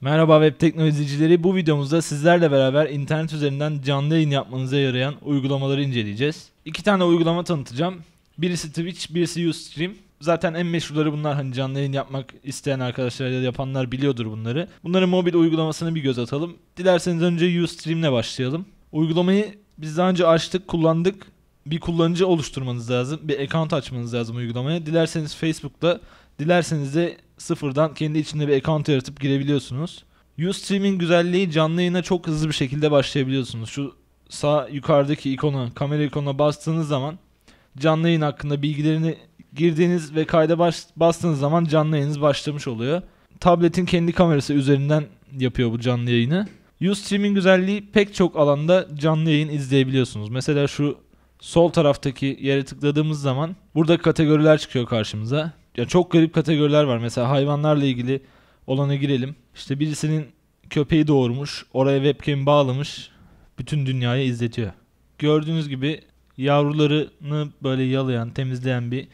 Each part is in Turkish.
Merhaba web teknolojicileri. Bu videomuzda sizlerle beraber internet üzerinden canlı yayın yapmanıza yarayan uygulamaları inceleyeceğiz. İki tane uygulama tanıtacağım. Birisi Twitch, birisi Ustream. Zaten en meşhurları bunlar hani canlı yayın yapmak isteyen arkadaşlar ya da yapanlar biliyordur bunları. Bunların mobil uygulamasını bir göz atalım. Dilerseniz önce Ustream'le başlayalım. Uygulamayı biz daha önce açtık, kullandık bir kullanıcı oluşturmanız lazım. Bir account açmanız lazım uygulamaya. Dilerseniz Facebook'ta, dilerseniz de sıfırdan kendi içinde bir account yaratıp girebiliyorsunuz. Ustream'in güzelliği canlı yayına çok hızlı bir şekilde başlayabiliyorsunuz. Şu sağ yukarıdaki ikona, kamera ikonuna bastığınız zaman canlı yayın hakkında bilgilerini girdiğiniz ve kayda baş, bastığınız zaman canlı yayınınız başlamış oluyor. Tabletin kendi kamerası üzerinden yapıyor bu canlı yayını. Ustream'in güzelliği pek çok alanda canlı yayın izleyebiliyorsunuz. Mesela şu sol taraftaki yere tıkladığımız zaman burada kategoriler çıkıyor karşımıza. Yani çok garip kategoriler var. Mesela hayvanlarla ilgili olana girelim. İşte birisinin köpeği doğurmuş, oraya webcam bağlamış, bütün dünyaya izletiyor. Gördüğünüz gibi yavrularını böyle yalayan, temizleyen bir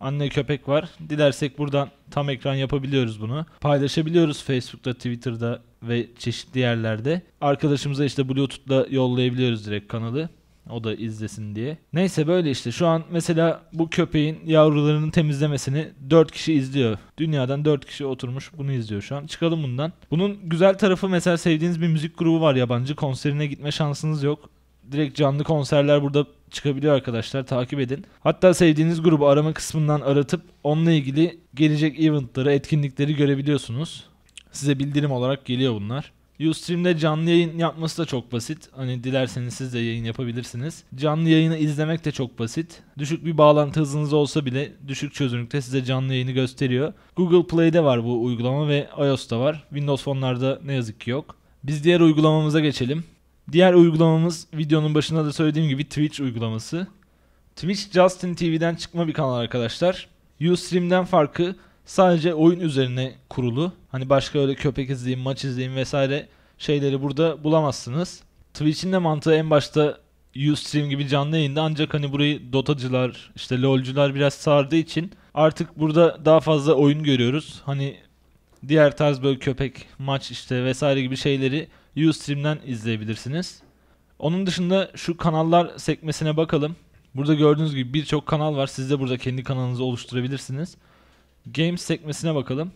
anne köpek var. Dilersek buradan tam ekran yapabiliyoruz bunu. Paylaşabiliyoruz Facebook'ta, Twitter'da ve çeşitli yerlerde. Arkadaşımıza işte Bluetooth'la yollayabiliyoruz direkt kanalı. O da izlesin diye. Neyse böyle işte şu an mesela bu köpeğin yavrularının temizlemesini 4 kişi izliyor. Dünyadan 4 kişi oturmuş bunu izliyor şu an. Çıkalım bundan. Bunun güzel tarafı mesela sevdiğiniz bir müzik grubu var yabancı konserine gitme şansınız yok. Direkt canlı konserler burada çıkabiliyor arkadaşlar takip edin. Hatta sevdiğiniz grubu arama kısmından aratıp onunla ilgili gelecek eventları, etkinlikleri görebiliyorsunuz. Size bildirim olarak geliyor bunlar. Ustream'de canlı yayın yapması da çok basit. Hani dilerseniz siz de yayın yapabilirsiniz. Canlı yayını izlemek de çok basit. Düşük bir bağlantı hızınız olsa bile düşük çözünürlükte size canlı yayını gösteriyor. Google Play'de var bu uygulama ve iOS'ta var. Windows fonlarda ne yazık ki yok. Biz diğer uygulamamıza geçelim. Diğer uygulamamız videonun başında da söylediğim gibi Twitch uygulaması. Twitch Justin TV'den çıkma bir kanal arkadaşlar. Ustream'den farkı Sadece oyun üzerine kurulu. Hani başka öyle köpek izleyin, maç izleyin vesaire şeyleri burada bulamazsınız. Twitch'in de mantığı en başta Ustream gibi canlı yayında ancak hani burayı dotacılar, işte lolcular biraz sardığı için artık burada daha fazla oyun görüyoruz. Hani diğer tarz böyle köpek, maç işte vesaire gibi şeyleri Ustream'den izleyebilirsiniz. Onun dışında şu kanallar sekmesine bakalım. Burada gördüğünüz gibi birçok kanal var. Siz de burada kendi kanalınızı oluşturabilirsiniz. Games sekmesine bakalım.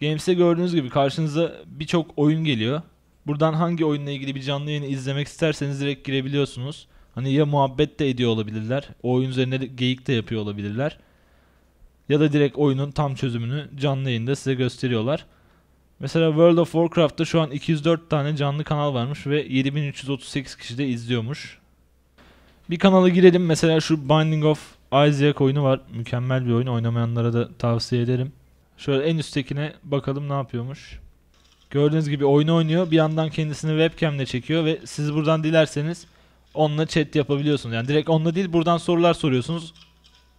Games'e gördüğünüz gibi karşınıza birçok oyun geliyor. Buradan hangi oyunla ilgili bir canlı yayını izlemek isterseniz direkt girebiliyorsunuz. Hani ya muhabbet de ediyor olabilirler. O oyun üzerine geyik de yapıyor olabilirler. Ya da direkt oyunun tam çözümünü canlı yayında size gösteriyorlar. Mesela World of Warcraft'ta şu an 204 tane canlı kanal varmış ve 7338 kişi de izliyormuş. Bir kanala girelim mesela şu Binding of Isaac oyunu var. Mükemmel bir oyun. Oynamayanlara da tavsiye ederim. Şöyle en üsttekine bakalım ne yapıyormuş. Gördüğünüz gibi oyunu oynuyor. Bir yandan kendisini webcamle çekiyor ve siz buradan dilerseniz onunla chat yapabiliyorsunuz. Yani direkt onunla değil buradan sorular soruyorsunuz.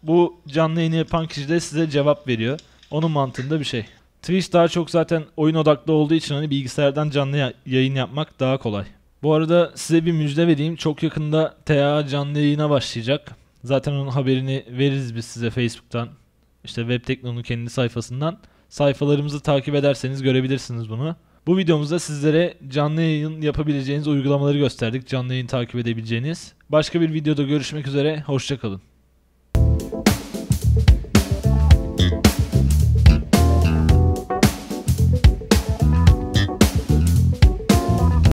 Bu canlı yayını yapan kişi de size cevap veriyor. Onun mantığında bir şey. Twitch daha çok zaten oyun odaklı olduğu için hani bilgisayardan canlı yayın yapmak daha kolay. Bu arada size bir müjde vereyim. Çok yakında TA canlı yayına başlayacak. Zaten onun haberini veririz biz size Facebook'tan. İşte Web Tekno'nun kendi sayfasından. Sayfalarımızı takip ederseniz görebilirsiniz bunu. Bu videomuzda sizlere canlı yayın yapabileceğiniz uygulamaları gösterdik. Canlı yayın takip edebileceğiniz. Başka bir videoda görüşmek üzere. Hoşçakalın.